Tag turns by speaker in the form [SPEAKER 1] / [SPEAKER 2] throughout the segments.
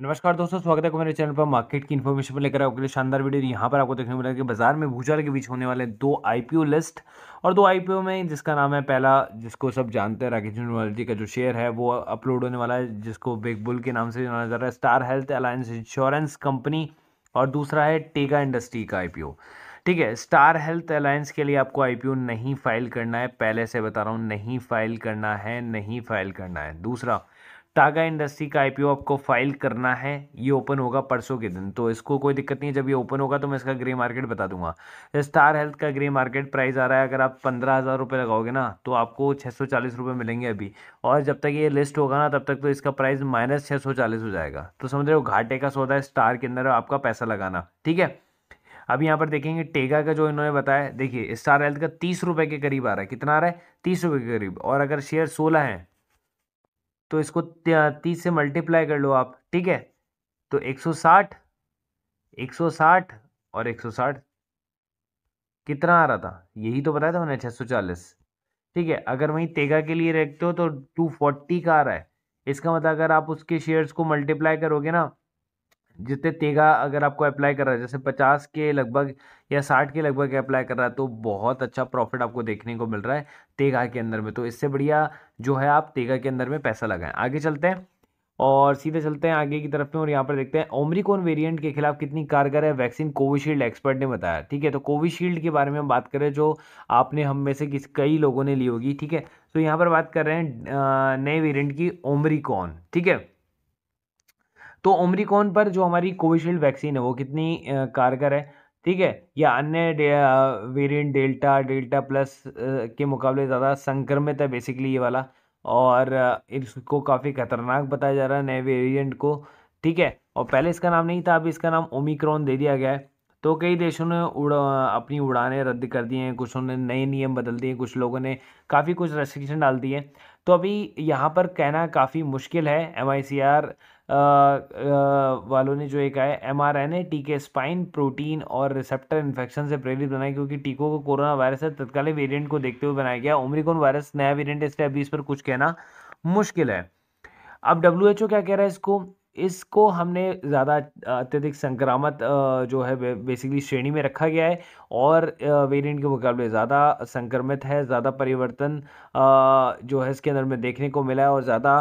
[SPEAKER 1] नमस्कार दोस्तों स्वागत है मेरे चैनल पर मार्केट की इन्फॉर्मेशन पर लेकर आपके लिए शानदार वीडियो यहाँ पर आपको देखने को मिला कि बाजार में भूचाल के बीच होने वाले दो आईपीओ लिस्ट और दो आईपीओ में जिसका नाम है पहला जिसको सब जानते हैं राकेश यूनिवर्सिटी का जो शेयर है वो अपलोड होने वाला है जिसको बिग बुल के नाम से जाना जा रहा है Star Health Alliance Insurance company और दूसरा है टेगा इंडस्ट्री का आई ठीक है स्टार हेल्थ अलायंस के लिए आपको आई नहीं फाइल करना है पहले से बता रहा हूँ नहीं फाइल करना है नहीं फाइल करना है दूसरा तागा इंडस्ट्री का आईपीओ आपको फाइल करना है ये ओपन होगा परसों के दिन तो इसको कोई दिक्कत नहीं है जब ये ओपन होगा तो मैं इसका ग्रे मार्केट बता दूंगा स्टार हेल्थ का ग्रे मार्केट प्राइस आ रहा है अगर आप पंद्रह हज़ार रुपये लगाओगे ना तो आपको छः सौ चालीस रुपये मिलेंगे अभी और जब तक ये लिस्ट होगा ना तब तक तो इसका प्राइस माइनस छः सौ चालीस हो जाएगा तो समझ रहे हो घाटे का सौदा है स्टार के अंदर आपका पैसा लगाना ठीक है अब यहाँ पर देखेंगे टेगा का जो इन्होंने बताया देखिए स्टार हेल्थ का तीस रुपये के करीब आ रहा है कितना आ रहा है तीस रुपये के करीब और अगर शेयर सोलह हैं तो इसको तीस से मल्टीप्लाई कर लो आप ठीक है तो एक सौ साठ एक सौ साठ और एक सौ साठ कितना आ रहा था यही तो बताया था मैंने छः सौ चालीस ठीक है अगर वहीं तेगा के लिए रखते हो तो टू फोर्टी का आ रहा है इसका मतलब अगर आप उसके शेयर्स को मल्टीप्लाई करोगे ना जितने तेगा अगर आपको अप्लाई कर रहा है जैसे पचास के लगभग या साठ के लगभग अप्लाई कर रहा है तो बहुत अच्छा प्रॉफिट आपको देखने को मिल रहा है तेगा के अंदर में तो इससे बढ़िया जो है आप तेगा के अंदर में पैसा लगाएं आगे चलते हैं और सीधे चलते हैं आगे की तरफ में और यहाँ पर देखते हैं ओमरिकोन वेरिएंट के खिलाफ कितनी कारगर है वैक्सीन कोविशील्ड एक्सपर्ट ने बताया ठीक है तो कोविशील्ड के बारे में हम बात करें जो आपने हम में से किस कई लोगों ने ली होगी ठीक है तो यहाँ पर बात कर रहे हैं नए वेरिएंट की ओमरिकॉन ठीक है तो ओमरिकॉन पर जो हमारी कोविशील्ड वैक्सीन है वो कितनी कारगर है ठीक है या अन्य वेरिएंट डेल्टा डेल्टा प्लस के मुकाबले ज़्यादा संक्रमित है बेसिकली ये वाला और इसको काफ़ी खतरनाक बताया जा रहा है नए वेरिएंट को ठीक है और पहले इसका नाम नहीं था अब इसका नाम ओमिक्रॉन दे दिया गया है तो कई देशों ने उड़ा अपनी उड़ानें रद्द कर दी हैं कुछ ने नए नियम बदल दिए कुछ लोगों ने काफ़ी कुछ रेस्ट्रिक्शन डाल दिए तो अभी यहाँ पर कहना काफ़ी मुश्किल है एम वालों ने जो एक आया एम आर एन ए टीके स्पाइन प्रोटीन और रिसेप्टर इन्फेक्शन से प्रेरित बनाया क्योंकि टीकों को कोरोना वायरस से तत्कालीन वेरिएंट को देखते हुए बनाया गया ओमरिकोन वायरस नया वेरिएंट है इसलिए अभी इस पर कुछ कहना मुश्किल है अब डब्ल्यू एच ओ क्या कह रहा है इसको इसको हमने ज़्यादा अत्यधिक संक्रामक जो है बेसिकली श्रेणी में रखा गया है और वेरिएंट के मुकाबले ज़्यादा संक्रमित है ज़्यादा परिवर्तन जो है इसके अंदर में देखने को मिला है और ज़्यादा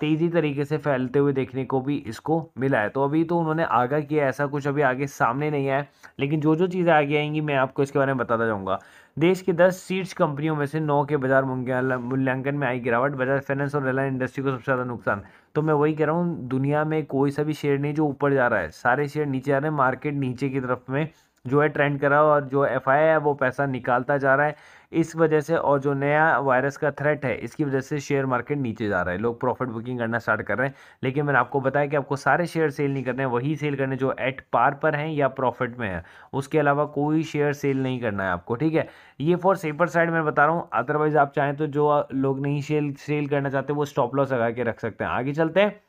[SPEAKER 1] तेज़ी तरीके से फैलते हुए देखने को भी इसको मिला है तो अभी तो उन्होंने आगा किया ऐसा कुछ अभी आगे सामने नहीं आया लेकिन जो जो चीज़ें आगे आएंगी मैं आपको इसके बारे में बताता जाऊँगा देश की दस सीट्स कंपनियों में से नौ के बाजार मूल्यांकन में आई गिरावट बजाज फाइनेंस और रिलायंस इंडस्ट्री को सबसे ज़्यादा नुकसान तो मैं वही कह रहा हूँ दुनिया में कोई सा भी शेयर नहीं जो ऊपर जा रहा है सारे शेयर नीचे आ रहे हैं मार्केट नीचे की तरफ में जो है ट्रेंड कर रहा है और जो एफ है वो पैसा निकालता जा रहा है इस वजह से और जो नया वायरस का थ्रेट है इसकी वजह से शेयर मार्केट नीचे जा रहा है लोग प्रॉफिट बुकिंग करना स्टार्ट कर रहे हैं लेकिन मैंने आपको बताया कि आपको सारे शेयर सेल नहीं करने हैं वही सेल करने जो एट पार पर हैं या प्रॉफिट में है उसके अलावा कोई शेयर सेल नहीं करना है आपको ठीक है ये फॉर सेफर साइड मैं बता रहा हूँ अदरवाइज़ आप चाहें तो जो लोग नहीं सेल सेल करना चाहते वो स्टॉप लॉस लगा के रख सकते हैं आगे चलते हैं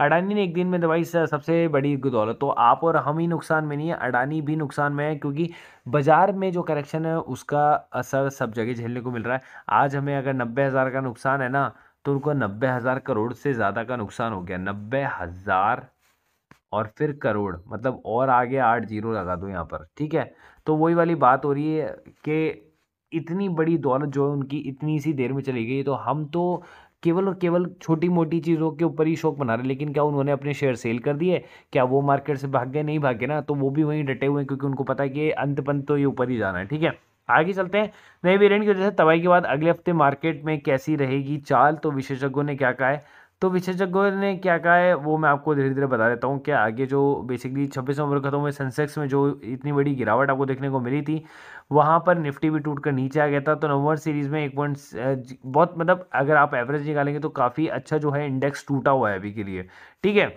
[SPEAKER 1] अडानी ने एक दिन में दवाई सबसे बड़ी दौलत तो आप और हम ही नुकसान में नहीं है अडानी भी नुकसान में है क्योंकि बाज़ार में जो करेक्शन है उसका असर सब जगह झेलने को मिल रहा है आज हमें अगर नब्बे हज़ार का नुकसान है ना तो उनको नब्बे हज़ार करोड़ से ज़्यादा का नुकसान हो गया नब्बे हज़ार और फिर करोड़ मतलब और आगे आठ जीरो लगा दो यहाँ पर ठीक है तो वही वाली बात हो रही है कि इतनी बड़ी दौलत जो है उनकी इतनी सी देर में चली गई तो हम तो केवल और केवल छोटी मोटी चीज़ों के ऊपर ही शौक बना रहे लेकिन क्या उन्होंने अपने शेयर सेल कर दिए क्या वो मार्केट से भाग गए नहीं भागे ना तो वो भी वहीं डटे हुए हैं क्योंकि उनको पता है कि अंत पंत तो ये ऊपर ही जाना है ठीक है आगे चलते हैं नए वेरियंट की वजह से तबाही के बाद अगले हफ्ते मार्केट में कैसी रहेगी चाल तो विशेषज्ञों ने क्या कहा है तो विशेषज्ञों ने क्या कहा है वो मैं आपको धीरे धीरे बता देता हूँ क्या आगे जो बेसिकली छब्बीस नवंबर खत्म हुए सेंसेक्स में जो इतनी बड़ी गिरावट आपको देखने को मिली थी वहाँ पर निफ्टी भी टूट कर नीचे आ गया था तो नवंबर सीरीज़ में एक पॉइंट बहुत मतलब अगर आप एवरेज निकालेंगे तो काफ़ी अच्छा जो है इंडेक्स टूटा हुआ है अभी के लिए ठीक है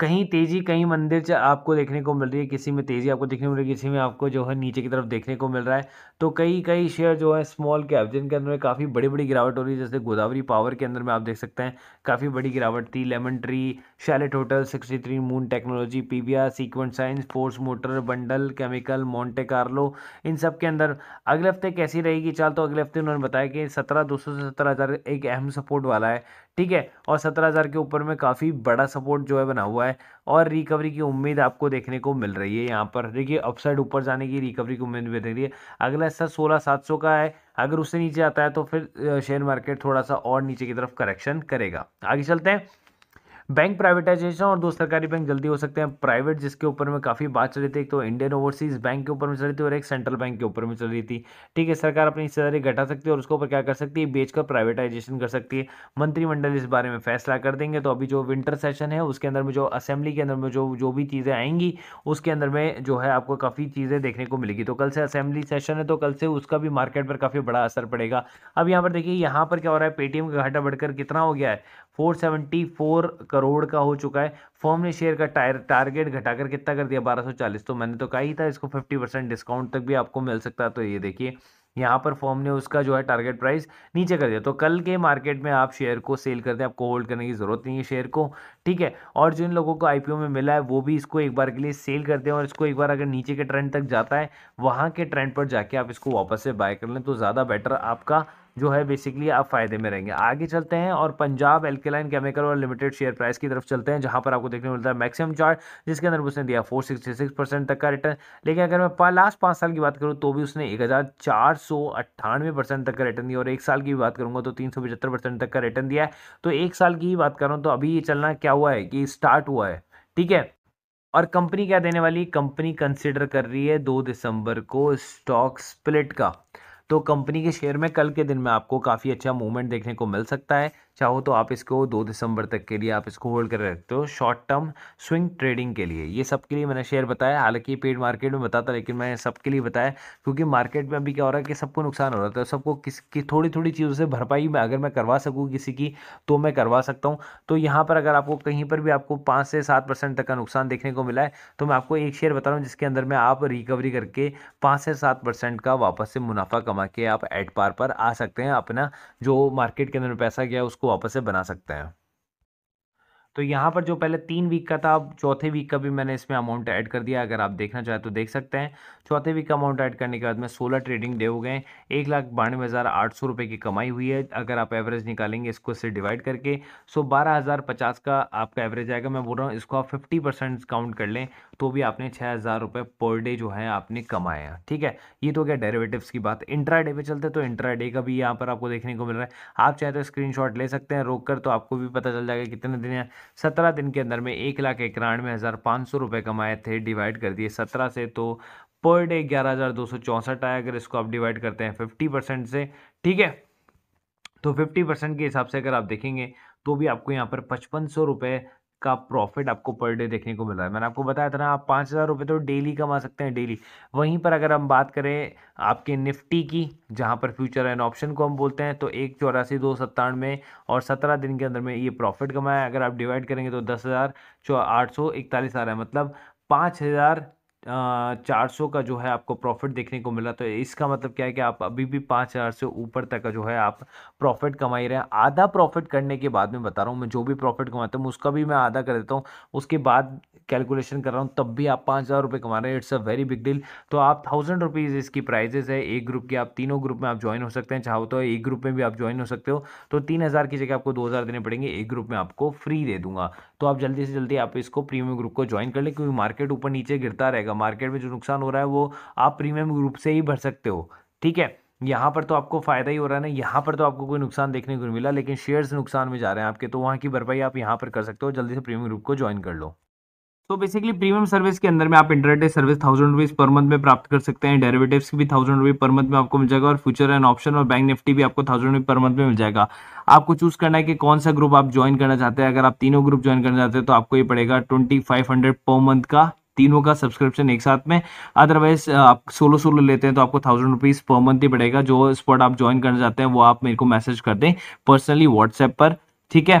[SPEAKER 1] कहीं तेज़ी कहीं मंदिर आपको देखने को मिल रही है किसी में तेज़ी आपको देखने को मिल रही है किसी में आपको जो है नीचे की तरफ देखने को मिल रहा है तो कई कई शेयर जो है स्मॉल कैप जिनके अंदर में काफ़ी बड़ी बड़ी गिरावट हो रही है जैसे गोदावरी पावर के अंदर में आप देख सकते हैं काफ़ी बड़ी गिरावट थी Lemon Tree Chalet hotel sixty three moon technology PVR Sequent science Force Motor बंडल केमिकल मोंटे कार्लो इन सब के अंदर अगले हफ्ते कैसी रहेगी चाल तो अगले हफ्ते उन्होंने बताया कि सत्रह दो सौ से सत्रह हज़ार एक अहम सपोर्ट वाला है ठीक है और सत्रह हज़ार के ऊपर में काफ़ी बड़ा सपोर्ट जो है बना हुआ है और रिकवरी की उम्मीद आपको देखने को मिल रही है यहाँ पर देखिए अपसाइड ऊपर जाने की रिकवरी की उम्मीद मिल रही है अगला हिस्सा सोलह सात सौ का है अगर उससे नीचे आता है तो फिर शेयर मार्केट थोड़ा सा और नीचे की तरफ करेक्शन करेगा आगे चलते हैं बैंक प्राइवेटाइजेशन और दो सरकारी बैंक जल्दी हो सकते हैं प्राइवेट जिसके ऊपर में काफ़ी बात चल रही थी एक तो इंडियन ओवरसीज बैंक के ऊपर में चली थी और एक सेंट्रल बैंक के ऊपर में चल रही थी ठीक है सरकार अपनी हिस्सेदारी घटा सकती है और उसके ऊपर क्या कर सकती है बेचकर प्राइवेटाइजेशन कर सकती है मंत्रिमंडल इस बारे में फैसला कर देंगे तो अभी जो विंटर सेशन है उसके अंदर में जो असेंबली के अंदर में जो जो भी चीज़ें आएंगी उसके अंदर में जो है आपको काफ़ी चीज़ें देखने को मिलेगी तो कल से असेंबली सेशन है तो कल से उसका भी मार्केट पर काफ़ी बड़ा असर पड़ेगा अब यहाँ पर देखिए यहाँ पर क्या हो रहा है पेटीएम का घाटा बढ़कर कितना हो गया है 474 करोड़ का हो चुका है फॉर्म ने शेयर का टायर टारगेट घटाकर कितना कर दिया 1240 तो मैंने तो कहा ही था इसको 50 परसेंट डिस्काउंट तक भी आपको मिल सकता है तो ये देखिए यहाँ पर फॉर्म ने उसका जो है टारगेट प्राइस नीचे कर दिया तो कल के मार्केट में आप शेयर को सेल कर दें आपको होल्ड करने की ज़रूरत नहीं है शेयर को ठीक है और जिन लोगों को आईपीओ में मिला है वो भी इसको एक बार के लिए सेल कर दें और इसको एक बार अगर नीचे के ट्रेंड तक जाता है वहाँ के ट्रेंड पर जाके आप इसको वापस से बाय कर लें तो ज़्यादा बेटर आपका जो है बेसिकली आप फ़ायदे में रहेंगे आगे चलते हैं और पंजाब एल्केलाइन केमिकल और लिमिटेड शेयर प्राइस की तरफ चलते हैं जहां पर आपको देखने को मिलता है मैक्सिमम चार्ट जिसके अंदर उसने दिया फोर सिक्सटी सिक्स परसेंट तक का रिटर्न लेकिन अगर मैं लास्ट पांच साल की बात करूं तो भी उसने एक हज़ार चार सौ अट्ठानवे परसेंट तक का रिटर्न दिया और एक साल की बात करूंगा तो तीन सौ पचहत्तर परसेंट तक का रिटर्न दिया है तो एक साल की बात कर रहा तो अभी ये चलना क्या हुआ है कि स्टार्ट हुआ है ठीक है और कंपनी क्या देने वाली कंपनी कंसिडर कर रही है दो दिसंबर को स्टॉक स्प्लिट का तो कंपनी के शेयर में कल के दिन में आपको काफ़ी अच्छा मूवमेंट देखने को मिल सकता है चाहो तो आप इसको दो दिसंबर तक के लिए आप इसको होल्ड कर रखते हो शॉर्ट टर्म स्विंग ट्रेडिंग के लिए ये सब के लिए मैंने शेयर बताया हालांकि पेड मार्केट में बताता लेकिन मैंने सबके लिए बताया क्योंकि मार्केट में अभी क्या हो रहा है कि सबको नुकसान हो रहा था तो सबको किस थोड़ी थोड़ी चीज़ों से भरपाई में अगर मैं करवा सकूँ किसी की तो मैं करवा सकता हूँ तो यहाँ पर अगर आपको कहीं पर भी आपको पाँच से सात परसेंट तक का नुकसान देखने को मिला है तो मैं आपको एक शेयर बता रहा हूँ जिसके अंदर में आप रिकवरी करके पाँच से सात परसेंट का वापस से मुनाफा कमा के आप एट पार पर आ सकते हैं अपना जो मार्केट के अंदर पैसा गया उसको वापस से बना सकते हैं तो यहाँ पर जो पहले तीन वीक का था अब चौथे वीक का भी मैंने इसमें अमाउंट ऐड कर दिया अगर आप देखना चाहें तो देख सकते हैं चौथे वीक का अमाउंट ऐड करने के बाद में सोलह ट्रेडिंग डे हो गए एक लाख बानवे हज़ार आठ सौ रुपये की कमाई हुई है अगर आप एवरेज निकालेंगे इसको से डिवाइड करके सो बारह हज़ार पचास का आपका एवरेज आएगा मैं बोल रहा हूँ इसको आप फिफ्टी काउंट कर लें तो भी आपने छः हज़ार रुपये पर डे जो है आपने कमाया ठीक है ये तो क्या डेरिवेटिव्स की बात इंट्रा डे पर चलते तो इंट्रा डे का भी यहाँ पर आपको देखने को मिल रहा है आप चाहे तो स्क्रीन ले सकते हैं रोक तो आपको भी पता चल जाएगा कितने दिन है सत्रह दिन के अंदर में एक लाख इक्यानवे हज़ार पाँच सौ रुपये कमाए थे डिवाइड कर दिए सत्रह से तो पर डे ग्यारह हज़ार दो सौ चौंसठ आया अगर इसको आप डिवाइड करते हैं फिफ्टी परसेंट से ठीक है तो फिफ्टी परसेंट के हिसाब से अगर आप देखेंगे तो भी आपको यहाँ पर पचपन सौ रुपये का प्रॉफिट आपको पर डे देखने को मिल रहा है मैंने आपको बताया था ना आप पाँच हज़ार रुपये तो डेली कमा सकते हैं डेली वहीं पर अगर हम बात करें आपके निफ्टी की जहाँ पर फ्यूचर एंड ऑप्शन को हम बोलते हैं तो एक चौरासी दो सत्तानवे और सत्रह दिन के अंदर में ये प्रॉफिट कमाया अगर आप डिवाइड करेंगे तो दस हज़ार आठ सौ इकतालीस आ रहा है मतलब पाँच हज़ार चार सौ का जो है आपको प्रॉफिट देखने को मिला तो इसका मतलब क्या है कि आप अभी भी पाँच हज़ार से ऊपर तक का जो है आप प्रॉफिट कमाई रहे हैं आधा प्रॉफिट करने के बाद में बता रहा हूँ मैं जो भी प्रॉफिट कमाता हूँ उसका भी मैं आधा कर देता हूँ उसके बाद कैलकुलेशन कर रहा हूँ तब भी आप पाँच हज़ार रुपये कमा रहे हैं it's a very big deal तो आप थाउजेंड रुपीज़ इसकी प्राइजेज़ है एक ग्रुप की आप तीनों ग्रुप में आप ज्वाइन हो सकते हैं चाहो तो एक ग्रुप में भी आप ज्वाइन हो सकते हो तो तीन हज़ार की जगह आपको दो हज़ार देने पड़ेंगे एक ग्रुप में आपको फ्री दे दूंगा तो आप जल्दी से जल्दी आप इसको प्रीमियम ग्रुप को ज्वाइन कर लें क्योंकि मार्केट ऊपर नीचे गिरता रहेगा मार्केट में जो नुकसान हो रहा है वो आप प्रीमियम ग्रुप से ही भर सकते हो ठीक है यहाँ पर तो आपको फ़ायदा ही हो रहा है ना यहाँ पर तो आपको कोई नुकसान देखने को मिला लेकिन शेयर्स नुकसान में जा रहे हैं आपके तो वहाँ की भरपाई आप यहाँ पर कर सकते हो जल्दी से प्रीमियम ग्रुप को ज्वाइन कर लो तो बेसिकली प्रीमियम सर्विस के अंदर में आप internet service thousand rupees per month में प्राप्त कर सकते हैं डेरिवेटिव्स भी थाउजेंड रुपीज पर मंथ में आपको मिल जाएगा और फ्यूचर एंड ऑप्शन और बैंक निफ्टी भी आपको थाउजेंड रुपीज पर मंथ में मिल जाएगा आपको चूज करना है कि कौन सा ग्रुप आप ज्वाइन करना चाहते हैं अगर आप तीनों ग्रुप ज्वाइन करना चाहते हैं तो आपको ये पड़ेगा twenty five hundred per month का तीनों का सब्सक्रिप्शन एक साथ में अदरवाइज आप सोलो सोलो लेते हैं तो आपको थाउजेंड रुपीज पर मंथ ही पड़ेगा जो स्पॉट आप ज्वाइन करना चाहते हैं वो आप मेरे को मैसेज कर दें पर्सनली व्हाट्सएप पर ठीक है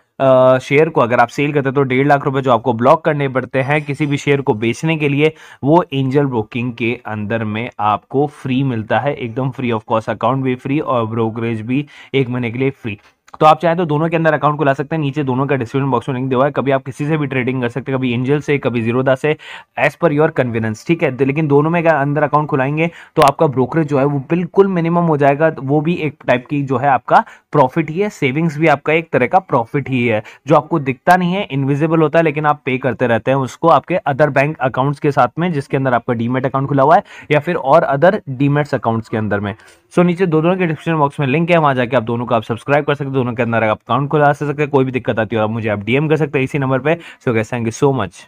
[SPEAKER 1] शेयर को अगर आप सेल करते हैं तो डेढ़ लाख रुपए जो आपको ब्लॉक करने पड़ते हैं किसी भी शेयर को बेचने के लिए वो एंजल ब्रोकिंग के अंदर में आपको फ्री मिलता है एकदम फ्री ऑफ कॉस्ट अकाउंट भी फ्री और ब्रोकरेज भी एक महीने के लिए फ्री तो आप चाहे तो दोनों के अंदर अकाउंट खुला सकते हैं नीचे दोनों का डिस्क्रिप्शन बॉक्स में लिंक दिया है कभी आप किसी से भी ट्रेडिंग कर सकते हैं कभी एंजल से कभी जीरोदा से एज पर योर कन्वीनियंस ठीक है तो लेकिन दोनों में अंदर अकाउंट खुलाएंगे तो आपका ब्रोकरेज जो है वो बिल्कुल मिनिमम हो जाएगा तो वो भी एक टाइप की जो है आपका प्रॉफिट ही है सेविंग्स भी आपका एक तरह का प्रॉफिट ही है जो आपको दिखता नहीं है इनविजिबल होता है लेकिन आप पे करते रहते हैं उसको आपके अदर बैंक अकाउंट्स के साथ में जिसके अंदर आपका डीमेट अकाउंट खुला हुआ है या फिर और अदर डीमेट्स अकाउंट्स के अंदर में सो so, नीचे दो दोनों के डिस्क्रिप्शन बॉक्स में लिंक है वहां जाके आप दोनों को आप सब्सक्राइब कर सकते दोनों के अंदर आप अकाउंट खुला सकते कोई भी दिक्कत आती हो आप मुझे आप डीएम कर सकते हैं इसी नंबर पर so guys thank you so much